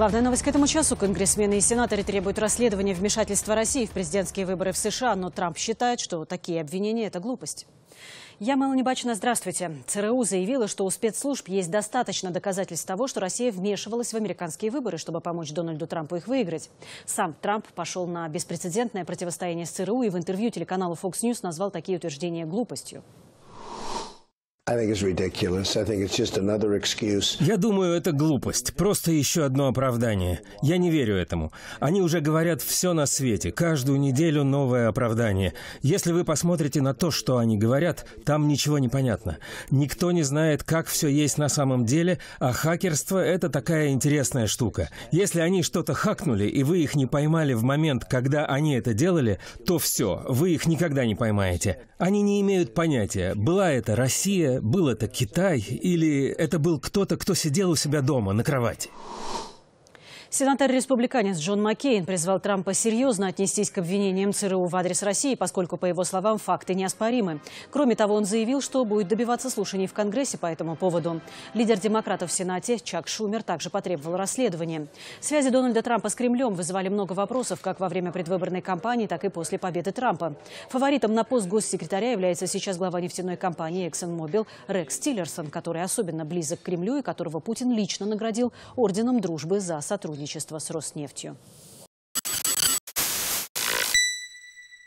Главная новость к этому часу. Конгрессмены и сенаторы требуют расследования вмешательства России в президентские выборы в США, но Трамп считает, что такие обвинения – это глупость. Я Мелани Бачина, здравствуйте. ЦРУ заявила, что у спецслужб есть достаточно доказательств того, что Россия вмешивалась в американские выборы, чтобы помочь Дональду Трампу их выиграть. Сам Трамп пошел на беспрецедентное противостояние с ЦРУ и в интервью телеканалу Fox News назвал такие утверждения глупостью. Я думаю, это глупость, просто еще одно оправдание. Я не верю этому. Они уже говорят все на свете, каждую неделю новое оправдание. Если вы посмотрите на то, что они говорят, там ничего не понятно. Никто не знает, как все есть на самом деле, а хакерство – это такая интересная штука. Если они что-то хакнули, и вы их не поймали в момент, когда они это делали, то все, вы их никогда не поймаете. Они не имеют понятия, была это Россия, был это Китай или это был кто-то, кто сидел у себя дома на кровати? Сенатор-республиканец Джон Маккейн призвал Трампа серьезно отнестись к обвинениям ЦРУ в адрес России, поскольку, по его словам, факты неоспоримы. Кроме того, он заявил, что будет добиваться слушаний в Конгрессе по этому поводу. Лидер демократов в Сенате Чак Шумер также потребовал расследования. Связи Дональда Трампа с Кремлем вызывали много вопросов как во время предвыборной кампании, так и после победы Трампа. Фаворитом на пост госсекретаря является сейчас глава нефтяной компании ExxonMobil Рекс Тиллерсон, который особенно близок к Кремлю и которого Путин лично наградил Орденом Дружбы за сотрудничество сотрудничества с Роснефтью?